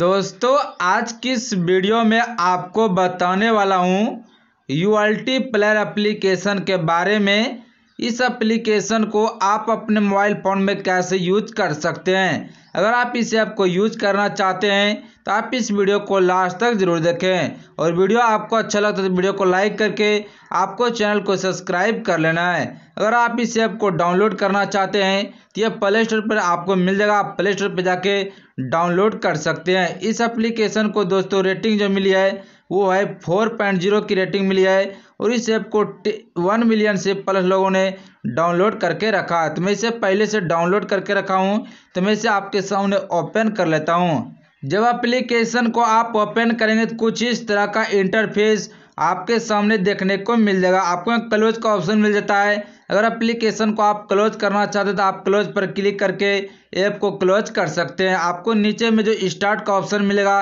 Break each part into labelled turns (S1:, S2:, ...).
S1: दोस्तों आज की इस वीडियो में आपको बताने वाला हूँ यू प्लेयर एप्लीकेशन के बारे में इस एप्लीकेशन को आप अपने मोबाइल फ़ोन में कैसे यूज कर सकते हैं अगर आप इस ऐप को यूज करना चाहते हैं तो आप इस वीडियो को लास्ट तक ज़रूर देखें और वीडियो आपको अच्छा लगता है तो वीडियो को लाइक करके आपको चैनल को सब्सक्राइब कर लेना है अगर आप इस ऐप को डाउनलोड करना चाहते हैं तो यह प्ले स्टोर पर आपको मिल जाएगा आप प्ले स्टोर पर जाके डाउनलोड कर सकते हैं इस एप्लीकेशन को दोस्तों रेटिंग जो मिली है वो है फोर पॉइंट जीरो की रेटिंग मिली है और इस ऐप को वन मिलियन से प्लस लोगों ने डाउनलोड करके रखा है तो मैं इसे पहले से डाउनलोड करके रखा हूँ तो मैं इसे आपके सामने ओपन कर लेता हूँ जब एप्लीकेशन को आप ओपन करेंगे तो कुछ इस तरह का इंटरफेस आपके सामने देखने को मिल जाएगा आपको क्लोज का ऑप्शन मिल जाता है अगर एप्लीकेशन को आप क्लोज करना चाहते हैं तो आप क्लोज पर क्लिक करके ऐप को क्लोज कर सकते हैं आपको नीचे में जो स्टार्ट का ऑप्शन मिलेगा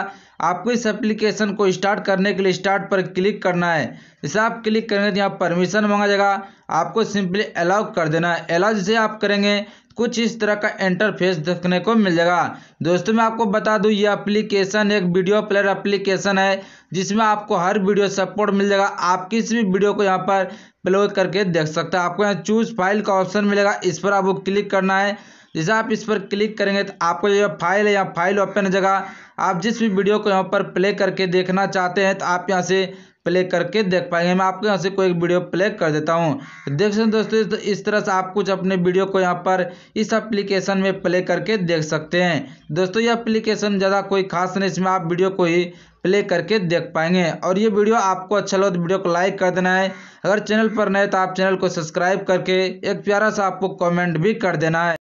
S1: आपको इस एप्लीकेशन को स्टार्ट करने के लिए स्टार्ट पर क्लिक करना है जैसे आप क्लिक करेंगे तो यहाँ परमिशन मांगा जाएगा आपको सिंपली अलाउ कर देना है अलाउ जैसे आप करेंगे कुछ इस तरह का इंटरफेस देखने को मिल जाएगा दोस्तों मैं आपको बता दूं ये एप्लीकेशन एक वीडियो प्लेयर एप्लीकेशन है जिसमें आपको हर वीडियो सपोर्ट मिल जाएगा आप किसी भी वीडियो को यहाँ पर प्ले करके देख सकते हैं आपको यहाँ चूज फाइल का ऑप्शन मिलेगा इस पर आपको क्लिक करना है जैसे आप इस पर क्लिक करेंगे तो आपको जो फाइल है यहाँ फाइल ओपन जगह आप जिस भी वीडियो को यहाँ पर प्ले करके देखना चाहते हैं तो आप यहाँ से प्ले करके देख पाएंगे मैं आपको यहाँ से कोई वीडियो प्ले कर देता हूँ देख सकते दोस्तों तो इस तरह से आप कुछ अपने वीडियो को यहाँ पर इस एप्लीकेशन में प्ले करके देख सकते हैं दोस्तों ये एप्लीकेशन ज़्यादा कोई खास नहीं इसमें आप वीडियो को ही प्ले करके देख पाएंगे और ये वीडियो आपको अच्छा लगे तो वीडियो को लाइक कर देना है अगर चैनल पर नए तो आप चैनल को सब्सक्राइब करके एक प्यारा सा आपको कॉमेंट भी कर देना है